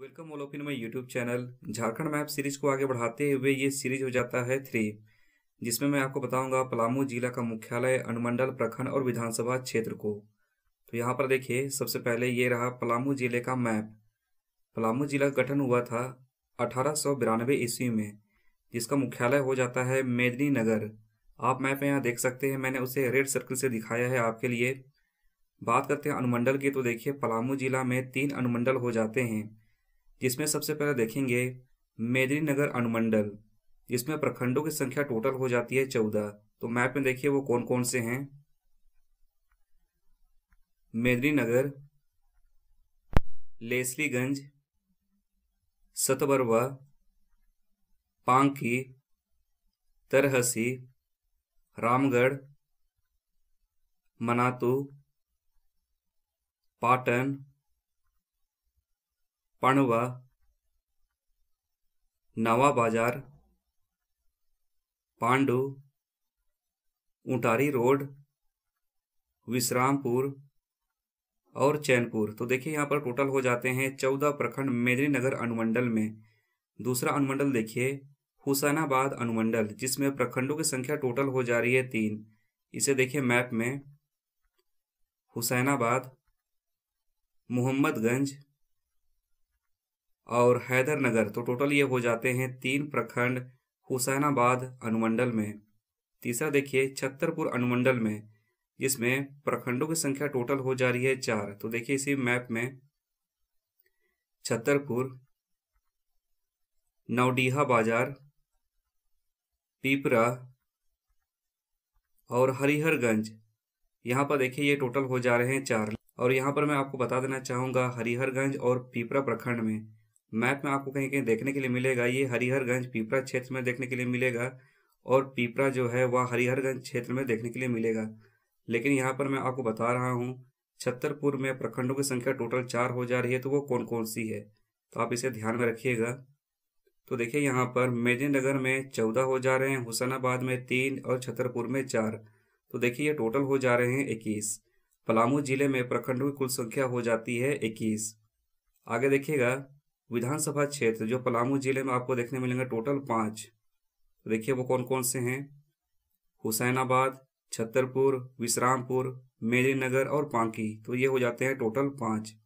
welcome all of in my YouTube channel Jharkhand map series को आगे बढ़ाते हुए ये सीरीज हो जाता है थ्री जिसमें मैं आपको बताऊंगा पलामू जिला का मुख्यालय अनुमंडल प्रखंड और विधानसभा क्षेत्र को तो यहाँ पर देखिए सबसे पहले ये रहा पलामू जिले का मैप पलामू जिला का गठन हुआ था अठारह सौ बिरानवे ईस्वी में जिसका मुख्यालय हो जाता है मेदनी नगर आप मैप यहाँ देख सकते हैं मैंने उसे रेड सर्कल से दिखाया है आपके लिए बात करते हैं अनुमंडल की तो देखिए पलामू जिला में तीन अनुमंडल हो जाते हैं जिसमें सबसे पहले देखेंगे मेदिनी नगर अनुमंडल जिसमें प्रखंडों की संख्या टोटल हो जाती है चौदह तो मैप में देखिए वो कौन कौन से हैं मेदिनी नगर लेसलीगंज सतबरवा पांकी तरहसी रामगढ़ मनातू पाटन पणवा नवा बाजार पांडू उटारी रोड विश्रामपुर और चैनपुर तो देखिए यहाँ पर टोटल हो जाते हैं चौदह प्रखंड मेदिनी नगर अनुमंडल में दूसरा अनुमंडल देखिए हुसैनाबाद अनुमंडल जिसमें प्रखंडों की संख्या टोटल हो जा रही है तीन इसे देखिए मैप में हुसैनाबाद मोहम्मदगंज और हैदरनगर तो टोटल ये हो जाते हैं तीन प्रखंड हुसैनाबाद अनुमंडल में तीसरा देखिए छतरपुर अनुमंडल में जिसमें प्रखंडों की संख्या टोटल हो जा रही है चार तो देखिए इसी मैप में छतरपुर नवडीहा बाजार पीपरा और हरिहरगंज यहाँ पर देखिए ये टोटल हो जा रहे हैं चार और यहाँ पर मैं आपको बता देना चाहूँगा हरिहरगंज और पीपरा प्रखंड में मैप में आपको कहीं कहीं देखने के लिए मिलेगा ये हरिहरगंज पीपरा क्षेत्र में देखने के लिए मिलेगा और पीपरा जो है वह हरिहरगंज क्षेत्र में देखने के लिए मिलेगा लेकिन यहाँ पर मैं आपको बता रहा हूँ छतरपुर में प्रखंडों की संख्या टोटल चार हो जा रही है तो वो कौन कौन सी है तो आप इसे ध्यान में रखिएगा तो देखिए यहाँ पर मेदिनगर में चौदह हो जा रहे हैं हुसैनाबाद में तीन और छतरपुर में चार तो देखिए ये टोटल हो जा रहे हैं इक्कीस पलामू जिले में प्रखंडों की कुल संख्या हो जाती है इक्कीस आगे देखिएगा विधानसभा क्षेत्र जो पलामू जिले में आपको देखने मिलेंगे टोटल पाँच तो देखिए वो कौन कौन से हैं हुसैनाबाद छतरपुर विश्रामपुर मेरी नगर और पांकी तो ये हो जाते हैं टोटल पाँच